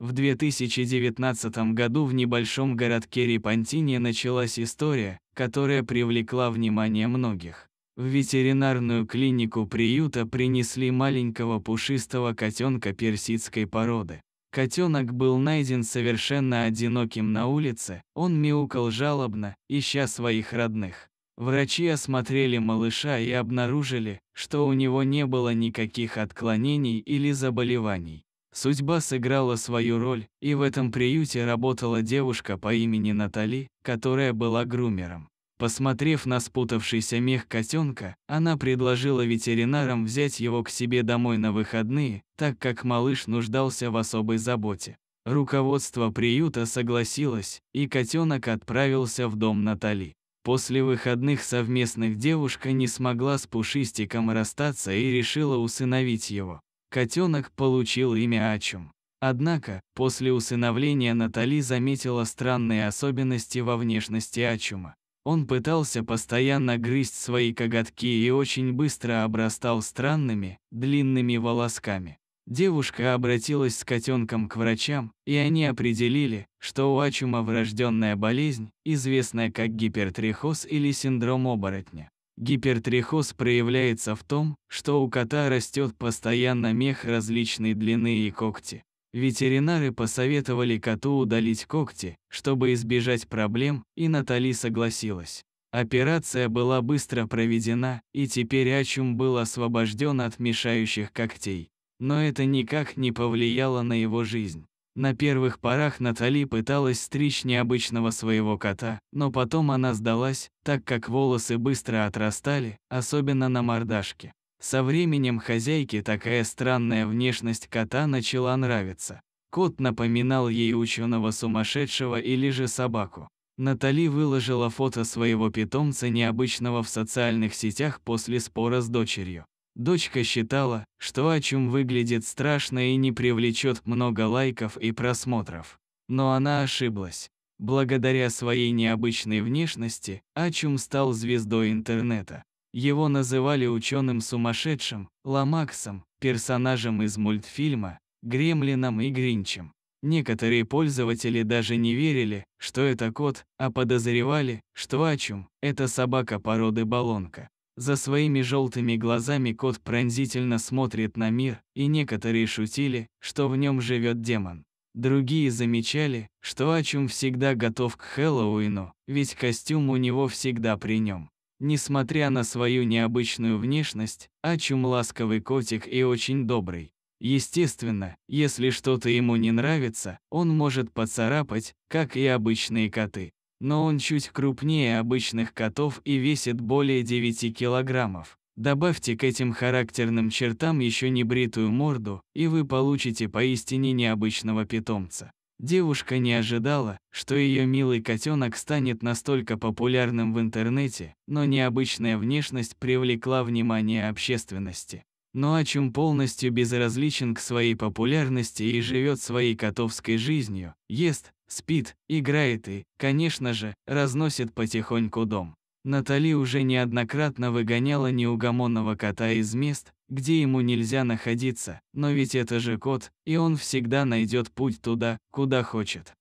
В 2019 году в небольшом городке Репантине началась история, которая привлекла внимание многих. В ветеринарную клинику приюта принесли маленького пушистого котенка персидской породы. Котенок был найден совершенно одиноким на улице, он мяукал жалобно, ища своих родных. Врачи осмотрели малыша и обнаружили, что у него не было никаких отклонений или заболеваний. Судьба сыграла свою роль, и в этом приюте работала девушка по имени Натали, которая была грумером. Посмотрев на спутавшийся мех котенка, она предложила ветеринарам взять его к себе домой на выходные, так как малыш нуждался в особой заботе. Руководство приюта согласилось, и котенок отправился в дом Натали. После выходных совместных девушка не смогла с Пушистиком расстаться и решила усыновить его котенок получил имя Ачум. Однако, после усыновления Натали заметила странные особенности во внешности Ачума. Он пытался постоянно грызть свои коготки и очень быстро обрастал странными, длинными волосками. Девушка обратилась с котенком к врачам, и они определили, что у Ачума врожденная болезнь, известная как гипертрихоз или синдром оборотня. Гипертрихоз проявляется в том, что у кота растет постоянно мех различной длины и когти. Ветеринары посоветовали коту удалить когти, чтобы избежать проблем, и Натали согласилась. Операция была быстро проведена, и теперь Ачум был освобожден от мешающих когтей. Но это никак не повлияло на его жизнь. На первых порах Натали пыталась стричь необычного своего кота, но потом она сдалась, так как волосы быстро отрастали, особенно на мордашке. Со временем хозяйке такая странная внешность кота начала нравиться. Кот напоминал ей ученого сумасшедшего или же собаку. Натали выложила фото своего питомца необычного в социальных сетях после спора с дочерью. Дочка считала, что Ачум выглядит страшно и не привлечет много лайков и просмотров. Но она ошиблась. Благодаря своей необычной внешности, Ачум стал звездой интернета. Его называли ученым-сумасшедшим, Ламаксом, персонажем из мультфильма, Гремлином и Гринчем. Некоторые пользователи даже не верили, что это кот, а подозревали, что Ачум – это собака породы Балонка. За своими желтыми глазами кот пронзительно смотрит на мир, и некоторые шутили, что в нем живет демон. Другие замечали, что Ачум всегда готов к Хэллоуину, ведь костюм у него всегда при нем. Несмотря на свою необычную внешность, Ачум ласковый котик и очень добрый. Естественно, если что-то ему не нравится, он может поцарапать, как и обычные коты но он чуть крупнее обычных котов и весит более 9 килограммов. Добавьте к этим характерным чертам еще небритую морду, и вы получите поистине необычного питомца. Девушка не ожидала, что ее милый котенок станет настолько популярным в интернете, но необычная внешность привлекла внимание общественности. Но ну о а чем полностью безразличен к своей популярности и живет своей котовской жизнью, ест, спит, играет и, конечно же, разносит потихоньку дом. Натали уже неоднократно выгоняла неугомонного кота из мест, где ему нельзя находиться, но ведь это же кот, и он всегда найдет путь туда, куда хочет.